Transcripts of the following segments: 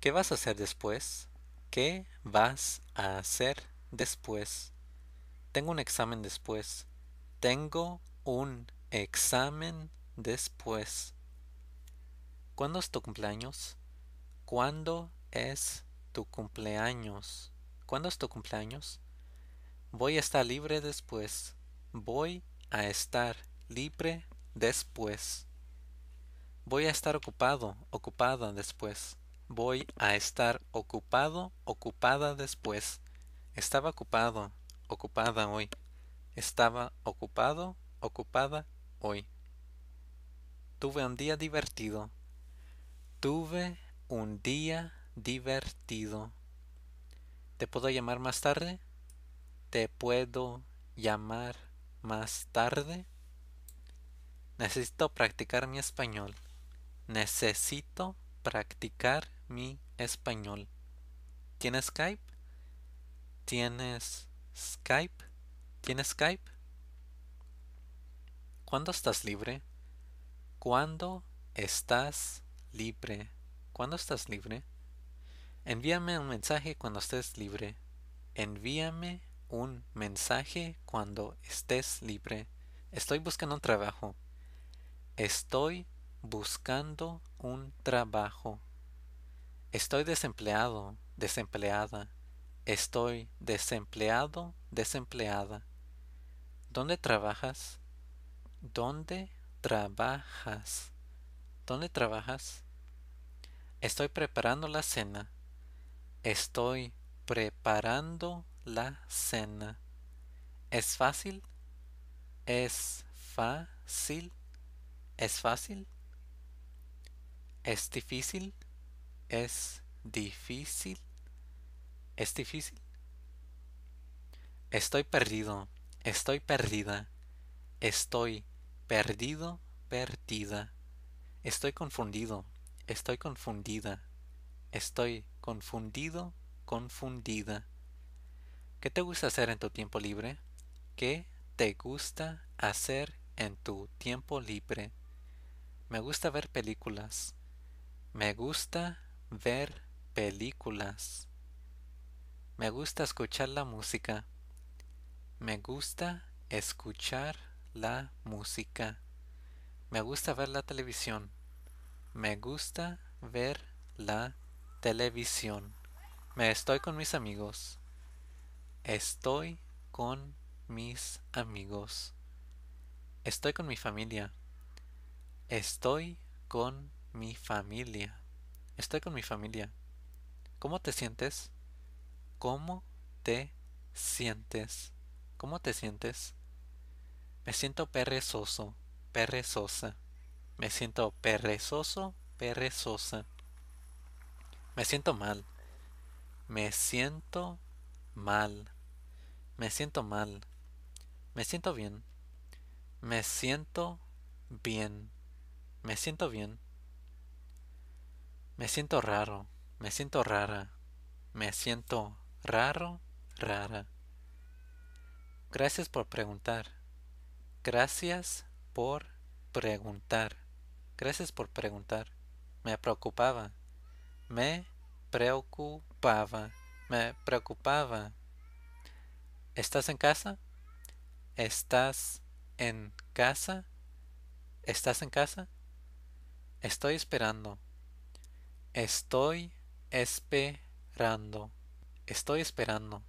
¿Qué vas a hacer después? ¿Qué vas a hacer después? Tengo un examen después. Tengo un examen después. ¿Cuándo es tu cumpleaños? ¿Cuándo es tu cumpleaños? ¿Cuándo es tu cumpleaños? Voy a estar libre después. Voy a estar libre después. Voy a estar ocupado, ocupada después. Voy a estar ocupado, ocupada después. Estaba ocupado, ocupada hoy. Estaba ocupado, ocupada hoy. Tuve un día divertido. Tuve un día divertido. ¿Te puedo llamar más tarde? ¿Te puedo llamar más tarde? Necesito practicar mi español. Necesito practicar mi español. ¿Tienes Skype? ¿Tienes Skype? ¿Tienes Skype? ¿Cuándo estás libre? ¿Cuándo estás libre? ¿Cuándo estás libre? Envíame un mensaje cuando estés libre. Envíame un mensaje cuando estés libre. Estoy buscando un trabajo. Estoy buscando un trabajo. Estoy desempleado, desempleada. Estoy desempleado, desempleada. ¿Dónde trabajas? ¿Dónde trabajas? ¿Dónde trabajas? Estoy preparando la cena. Estoy preparando la cena. ¿Es fácil? ¿Es fácil? ¿Es fácil? ¿Es difícil? es difícil. ¿Es difícil? Estoy perdido, estoy perdida, estoy perdido, perdida. Estoy confundido, estoy confundida, estoy confundido, confundida. ¿Qué te gusta hacer en tu tiempo libre? ¿Qué te gusta hacer en tu tiempo libre? Me gusta ver películas. Me gusta ver películas. Me gusta escuchar la música. Me gusta escuchar la música. Me gusta ver la televisión. Me gusta ver la televisión. Me estoy con mis amigos. Estoy con mis amigos. Estoy con mi familia. Estoy con mi familia. Estoy con mi familia. ¿Cómo te sientes? ¿Cómo te sientes? ¿Cómo te sientes? Me siento perezoso, perezosa. Me siento perezoso, perezosa. Me siento mal. Me siento mal. Me siento mal. Me siento bien. Me siento bien. Me siento bien. Me siento raro, me siento rara, me siento raro, rara. Gracias por preguntar. Gracias por preguntar. Gracias por preguntar. Me preocupaba. Me preocupaba. Me preocupaba. ¿Estás en casa? ¿Estás en casa? ¿Estás en casa? Estoy esperando. Estoy esperando. Estoy esperando.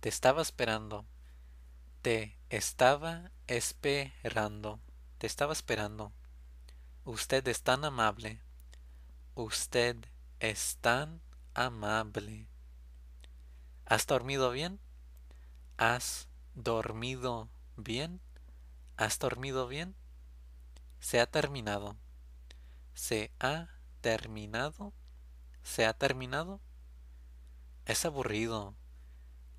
Te estaba esperando. Te estaba esperando. Te estaba esperando. Usted es tan amable. Usted es tan amable. ¿Has dormido bien? ¿Has dormido bien? ¿Has dormido bien? Se ha terminado. Se ha terminado, se ha terminado, es aburrido,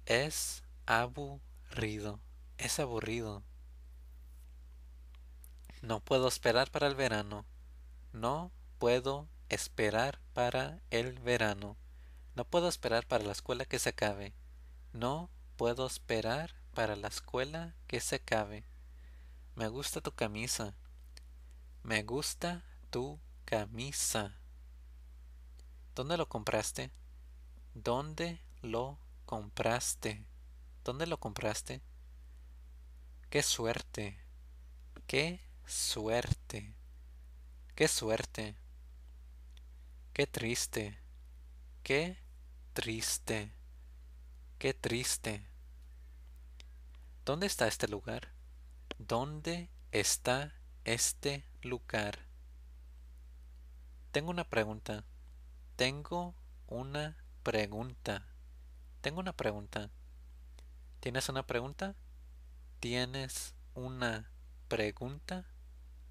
es aburrido, es aburrido. No puedo esperar para el verano, no puedo esperar para el verano, no puedo esperar para la escuela que se acabe, no puedo esperar para la escuela que se acabe. Me gusta tu camisa. Me gusta tu camisa. ¿Dónde lo compraste? ¿Dónde lo compraste? ¿Dónde lo compraste? Qué suerte. Qué suerte. Qué suerte. Qué triste. Qué triste. Qué triste. ¿Dónde está este lugar? ¿Dónde está este lugar? Tengo una pregunta. Tengo una pregunta. Tengo una pregunta. ¿Tienes una pregunta? ¿Tienes una pregunta?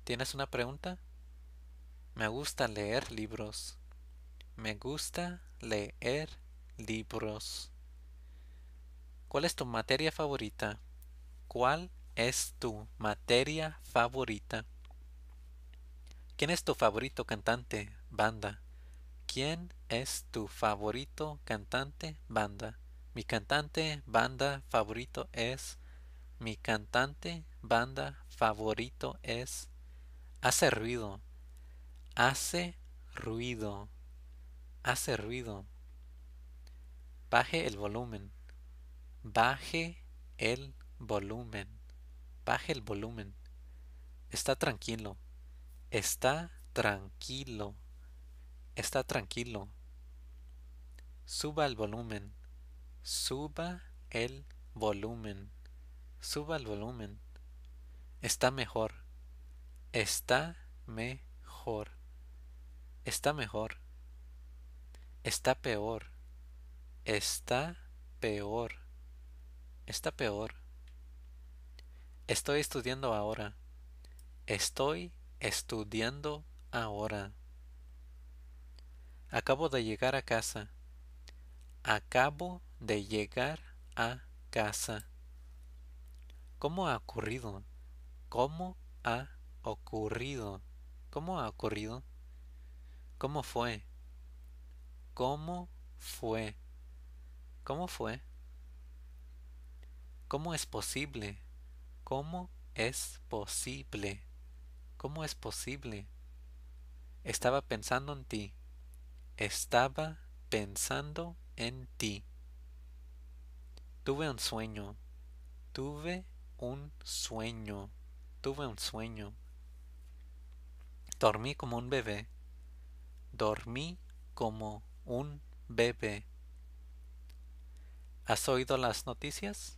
¿Tienes una pregunta? Me gusta leer libros. Me gusta leer libros. ¿Cuál es tu materia favorita? ¿Cuál es tu materia favorita? ¿Quién es tu favorito cantante? Banda. ¿Quién es tu favorito cantante? Banda. Mi cantante banda favorito es. Mi cantante banda favorito es. Hace ruido. Hace ruido. Hace ruido. Baje el volumen. Baje el volumen. Baje el volumen. Está tranquilo. Está tranquilo está tranquilo. Suba el volumen. Suba el volumen. Suba el volumen. Está mejor. Está mejor. Está mejor. Está peor. Está peor. Está peor. Estoy estudiando ahora. Estoy estudiando ahora. Acabo de llegar a casa. Acabo de llegar a casa. ¿Cómo ha ocurrido? ¿Cómo ha ocurrido? ¿Cómo ha ocurrido? ¿Cómo fue? ¿Cómo fue? ¿Cómo fue? ¿Cómo es posible? ¿Cómo es posible? ¿Cómo es posible? Estaba pensando en ti. Estaba pensando en ti. Tuve un sueño. Tuve un sueño. Tuve un sueño. Dormí como un bebé. Dormí como un bebé. ¿Has oído las noticias?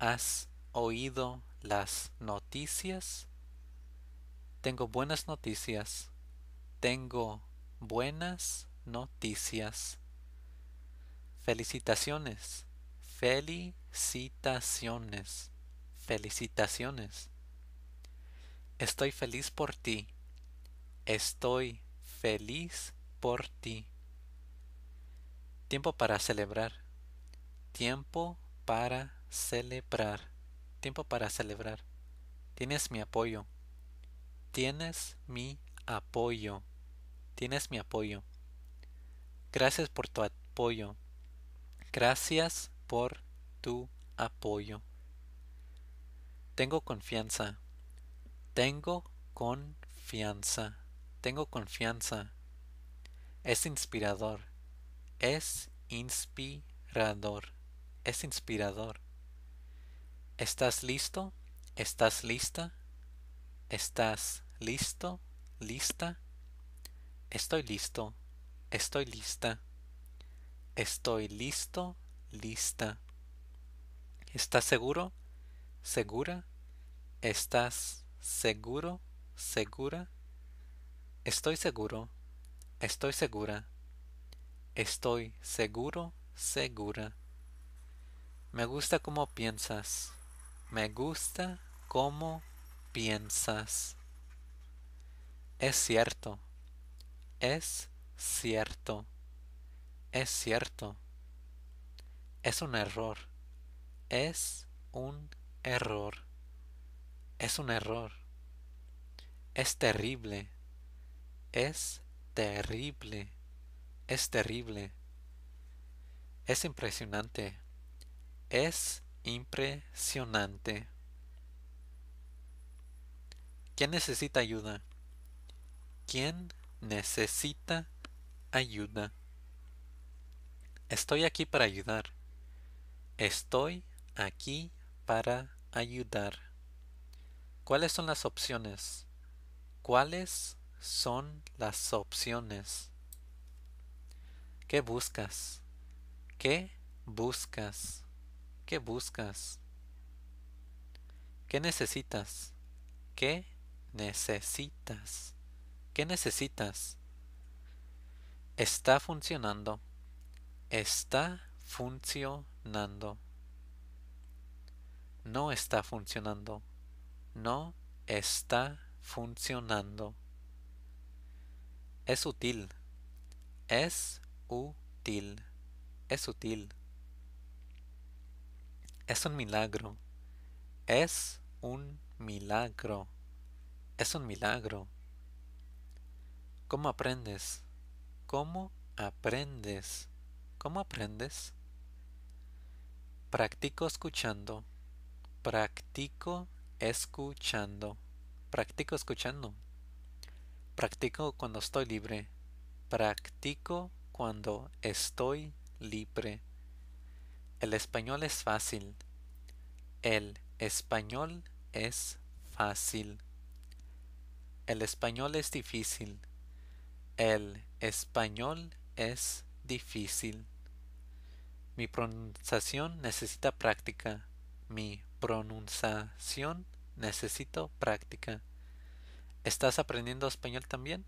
¿Has oído las noticias? Tengo buenas noticias. Tengo buenas noticias. Felicitaciones, felicitaciones, felicitaciones. Estoy feliz por ti. Estoy feliz por ti. Tiempo para celebrar. Tiempo para celebrar. Tiempo para celebrar. Tienes mi apoyo. Tienes mi apoyo. Tienes mi apoyo. Gracias por tu apoyo. Gracias por tu apoyo. Tengo confianza. Tengo confianza. Tengo confianza. Es inspirador. Es inspirador. Es inspirador. ¿Estás listo? ¿Estás lista? ¿Estás listo? ¿Lista? Estoy listo, estoy lista, estoy listo, lista. ¿Estás seguro? ¿Segura? ¿Estás seguro? ¿Segura? Estoy seguro, estoy segura, estoy seguro, segura. Me gusta cómo piensas, me gusta cómo piensas. Es cierto, es cierto. Es cierto. Es un error. Es un error. Es un error. Es terrible. Es terrible. Es terrible. Es impresionante. Es impresionante. ¿Quién necesita ayuda? ¿Quién necesita ayuda. Estoy aquí para ayudar. Estoy aquí para ayudar. ¿Cuáles son las opciones? ¿Cuáles son las opciones? ¿Qué buscas? ¿Qué buscas? ¿Qué buscas? ¿Qué necesitas? ¿Qué necesitas? ¿Qué necesitas? Está funcionando. Está funcionando. No está funcionando. No está funcionando. Es útil. Es útil. Es útil. Es un milagro. Es un milagro. Es un milagro. ¿Cómo aprendes? ¿Cómo aprendes? ¿Cómo aprendes? Practico escuchando. Practico escuchando. Practico escuchando. Practico cuando estoy libre. Practico cuando estoy libre. El español es fácil. El español es fácil. El español es difícil. El español es difícil. Mi pronunciación necesita práctica. Mi pronunciación necesito práctica. ¿Estás aprendiendo español también?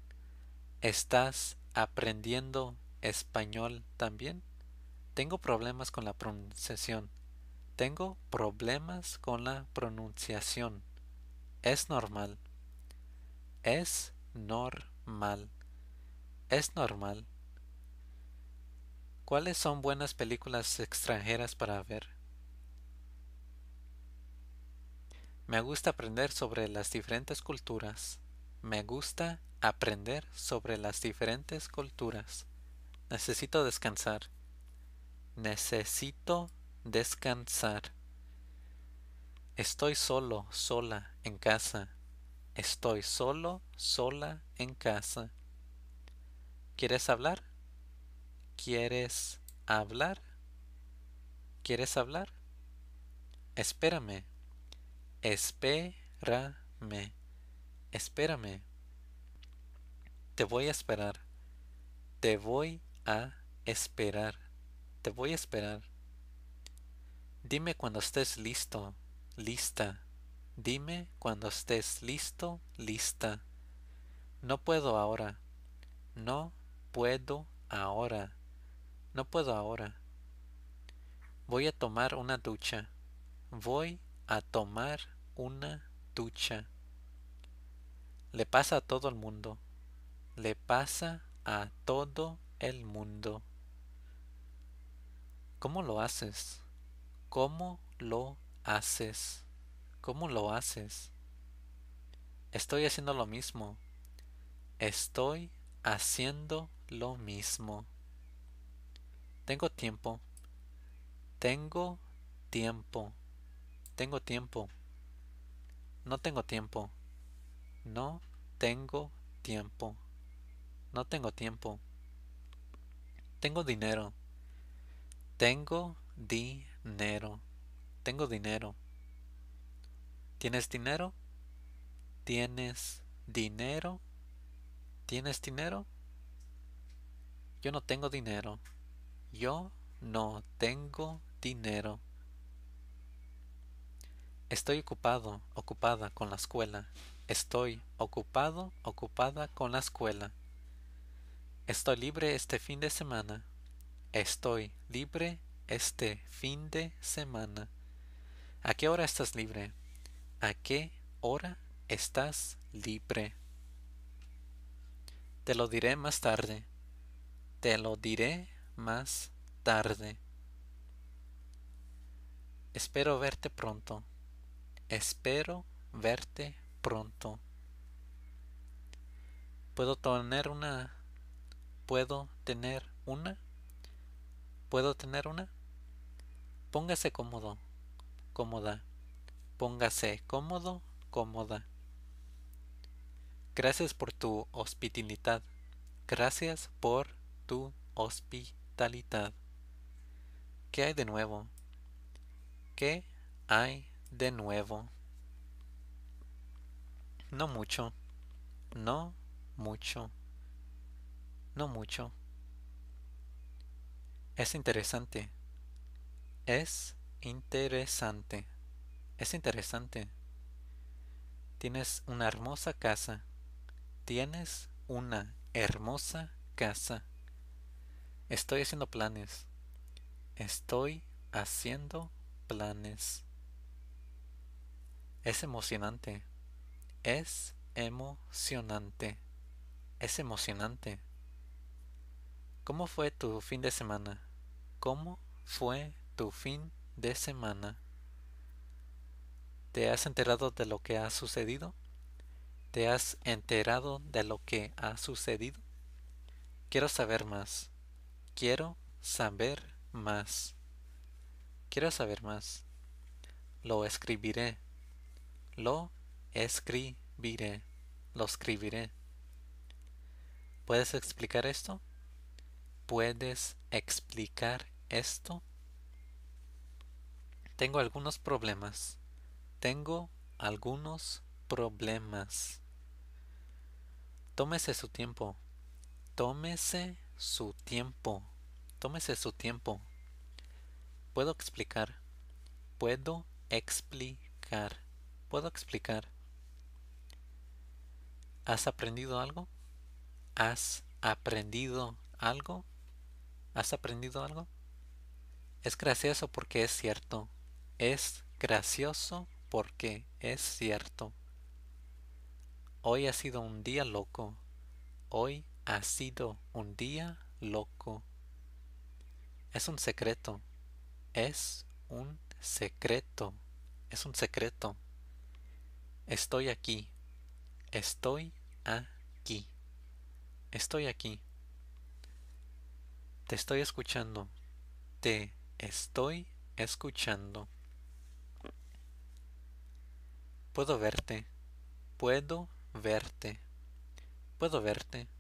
¿Estás aprendiendo español también? Tengo problemas con la pronunciación. Tengo problemas con la pronunciación. Es normal. Es normal. ¿Es normal? ¿Cuáles son buenas películas extranjeras para ver? Me gusta aprender sobre las diferentes culturas. Me gusta aprender sobre las diferentes culturas. Necesito descansar. Necesito descansar. Estoy solo, sola, en casa. Estoy solo, sola, en casa. ¿Quieres hablar? ¿Quieres hablar? ¿Quieres hablar? Espérame. Espérame. Espérame. Te voy a esperar. Te voy a esperar. Te voy a esperar. Dime cuando estés listo, lista. Dime cuando estés listo, lista. No puedo ahora. No puedo ahora. No puedo ahora. Voy a tomar una ducha. Voy a tomar una ducha. Le pasa a todo el mundo. Le pasa a todo el mundo. ¿Cómo lo haces? ¿Cómo lo haces? ¿Cómo lo haces? Estoy haciendo lo mismo. Estoy haciendo lo mismo. Tengo tiempo. Tengo tiempo. Tengo tiempo. No tengo tiempo. No tengo tiempo. No tengo tiempo. Tengo dinero. Tengo dinero. Tengo dinero. ¿Tienes dinero? ¿Tienes dinero? ¿Tienes dinero? Yo no tengo dinero. Yo no tengo dinero. Estoy ocupado, ocupada con la escuela. Estoy ocupado, ocupada con la escuela. Estoy libre este fin de semana. Estoy libre este fin de semana. ¿A qué hora estás libre? ¿A qué hora estás libre? Te lo diré más tarde. Te lo diré más tarde. Espero verte pronto. Espero verte pronto. Puedo tener una. Puedo tener una. Puedo tener una. Póngase cómodo. Cómoda. Póngase cómodo. Cómoda. Gracias por tu hospitalidad. Gracias por tu hospitalidad. ¿Qué hay de nuevo? ¿Qué hay de nuevo? No mucho. No mucho. No mucho. Es interesante. Es interesante. Es interesante. Tienes una hermosa casa. Tienes una hermosa casa. Estoy haciendo planes. Estoy haciendo planes. Es emocionante. Es emocionante. Es emocionante. ¿Cómo fue tu fin de semana? ¿Cómo fue tu fin de semana? ¿Te has enterado de lo que ha sucedido? ¿Te has enterado de lo que ha sucedido? Quiero saber más. Quiero saber más. Quiero saber más. Lo escribiré. Lo escribiré. Lo escribiré. ¿Puedes explicar esto? ¿Puedes explicar esto? Tengo algunos problemas. Tengo algunos problemas. Tómese su tiempo. Tómese su tiempo. Tómese su tiempo. Puedo explicar. Puedo explicar. Puedo explicar. ¿Has aprendido algo? ¿Has aprendido algo? ¿Has aprendido algo? Es gracioso porque es cierto. Es gracioso porque es cierto. Hoy ha sido un día loco. Hoy ha sido un día loco. Es un secreto. Es un secreto. Es un secreto. Estoy aquí. Estoy aquí. Estoy aquí. Te estoy escuchando. Te estoy escuchando. Puedo verte. Puedo verte. Puedo verte.